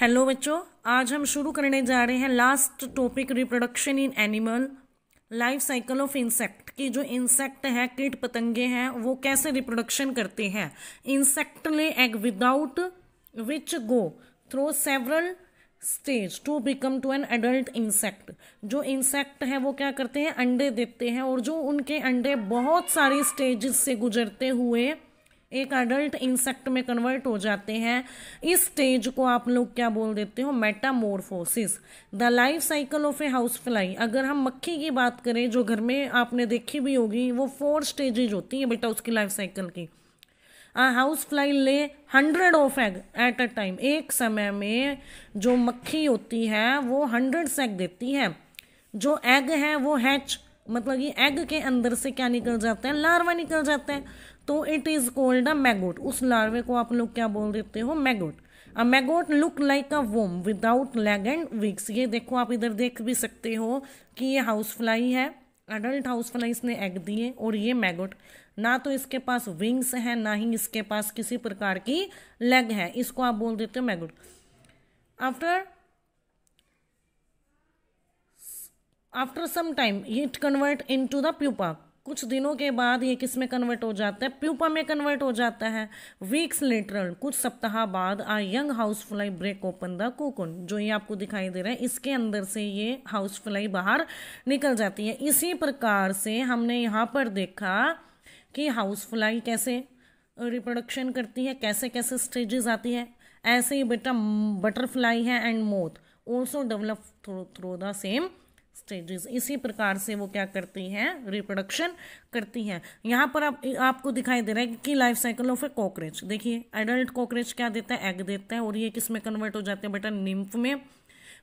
hello बच्चों आज हम शुरू करने जा रहे हैं last topic reproduction in animal life cycle of insect की जो इंसेक्ट है कीट पतंगे हैं वो कैसे रिप्रोडक्शन करते हैं insect lay egg without which go through several stage to become to an adult insect जो इंसेक्ट है वो क्या करते हैं अंडे देते हैं और जो उनके अंडे बहुत सारी स्टेज से गुजरते हुए एक अडल्ट इंसेक्ट में कन्वर्ट हो जाते हैं इस स्टेज को आप लोग क्या बोल देते हो metamorphosis the life cycle of a house fly अगर हम मक्खी की बात करें जो घर में आपने देखी भी होगी वो फोर स्टेजेज होती है बेटा उसकी लाइफ साइकिल की a house fly lay hundred of egg at a time एक समय में जो मक्खी होती है वो हंड्रेड एग देती है जो एग है वो हैच मतलब ये एग के अंदर से क्या निकल जाते हैं लार्वा निकल जाते हैं तो it is called a maggot उस लार्वे को आप लोग क्या बोल देते हो maggot a maggot look like a worm without leg and विक्स ये देखो आप इधर देख भी सकते हो कि ये हाउस फ्लाई है अडल्ट हाउस फ्लाई इसने एग दिए और ये मैगोट ना तो इसके पास विंग्स हैं ना ही इसके पास किसी प्रकार की लेग है इसको आप बोल देते हो maggot after after some time it convert into the pupa कुछ दिनों के बाद ये किस में कन्वर्ट हो जाता है प्यूपा में कन्वर्ट हो जाता है वीक्स लेटरल कुछ सप्ताह बाद a young house fly break open the cocoon जो ये आपको दिखाई दे रहा है इसके अंदर से ये हाउस फ्लाई बाहर निकल जाती है इसी प्रकार से हमने यहाँ पर देखा कि हाउस फ्लाई कैसे रिप्रोडक्शन करती है कैसे कैसे स्टेजेस आती है ऐसे ही बेटा बटरफ्लाई है and moth also develop through through the same stages इसी प्रकार से वो क्या करती हैं रिप्रोडक्शन करती हैं यहाँ पर आप आपको दिखाई दे रहा है कि life cycle of a cockroach देखिए एडल्ट कॉकरेच क्या देता है एग देता है और ये किस में कन्वर्ट हो जाते हैं बेटा निम्फ में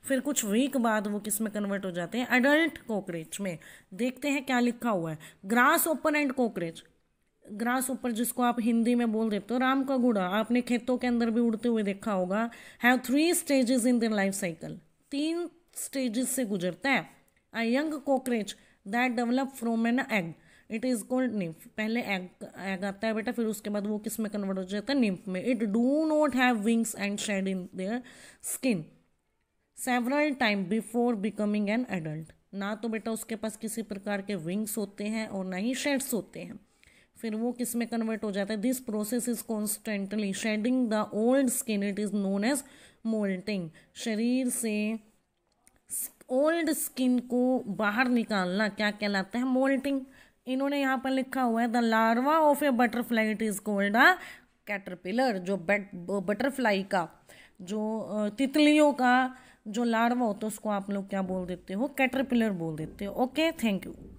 फिर कुछ वीक बाद वो किस में कन्वर्ट हो जाते हैं एडल्ट कॉकरेच में देखते हैं क्या लिखा हुआ है grasshopper and cockroach grasshopper जिसको आप हिंदी में बोल देते हो राम का घोड़ा आपने खेतों के अंदर भी उड़ते हुए देखा होगा have three stages in their life cycle तीन स्टेजेस से गुजरता है a young cockroach that develop from an egg it is called nymph पहले एग एग आता है बेटा फिर उसके बाद वो किस में कन्वर्ट हो जाता है निम्फ में it do not have wings and shed in their skin several time before becoming an adult ना तो बेटा उसके पास किसी प्रकार के विंग्स होते हैं और ना ही शेड्स होते हैं फिर वो किस में कन्वर्ट हो जाता है this process is constantly shedding the old skin it is known as moulting शरीर से ओल्ड स्किन को बाहर निकालना क्या कहलाता है मोल्टिंग इन्होंने यहाँ पर लिखा हुआ है the larva of a butterfly it is called a caterpillar जो बट बटरफ्लाई का जो तितलियों का जो लार्वा होता है उसको आप लोग क्या बोल देते हो कैटरपिलर बोल देते हो ओके थैंक यू